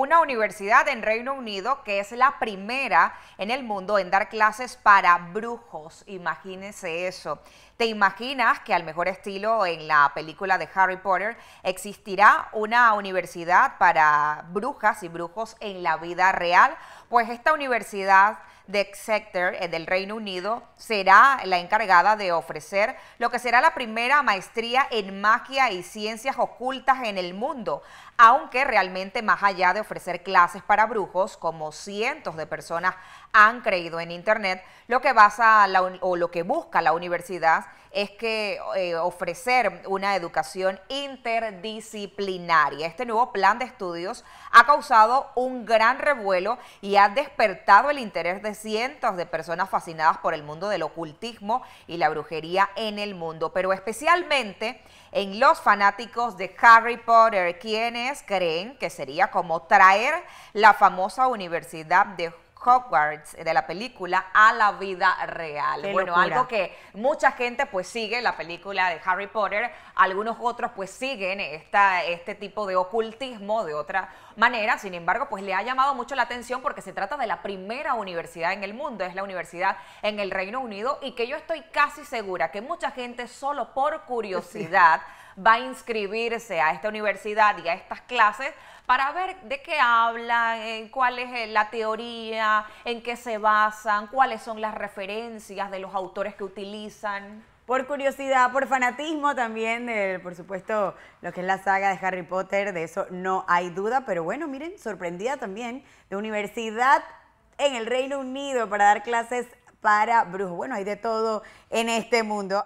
una universidad en Reino Unido que es la primera en el mundo en dar clases para brujos. Imagínense eso. ¿Te imaginas que al mejor estilo en la película de Harry Potter existirá una universidad para brujas y brujos en la vida real? Pues esta universidad de Exeter eh, del Reino Unido será la encargada de ofrecer lo que será la primera maestría en magia y ciencias ocultas en el mundo, aunque realmente más allá de ofrecer clases para brujos, como cientos de personas han creído en Internet, lo que, busca la universidad es que eh, ofrecer una educación interdisciplinaria. Este nuevo plan de estudios ha causado un gran revuelo y ha despertado el interés de cientos de personas fascinadas por el mundo del ocultismo y la brujería en el mundo, pero especialmente en los fanáticos de Harry Potter, quienes creen que sería como traer la famosa Universidad de Hogwarts eh, de la película a la vida real. bueno, algo que mucha gente pues sigue, la película de Harry Potter, algunos otros pues siguen este tipo de ocultismo de otra manera, sin embargo pues le ha llamado mucho la atención porque se trata de la primera universidad en el mundo, es la universidad en el Reino Unido y que yo estoy casi segura que mucha gente solo por curiosidad va a inscribirse a esta universidad y a estas clases para ver de qué hablan, en cuál es eh, la teoría, en qué se basan, cuáles son las referencias de los autores que utilizan. Por curiosidad, por fanatismo también, por supuesto, lo que es la saga de Harry Potter, de eso no hay duda, pero bueno, miren, sorprendida también de universidad en el Reino Unido para dar clases para brujos. Bueno, hay de todo en este mundo.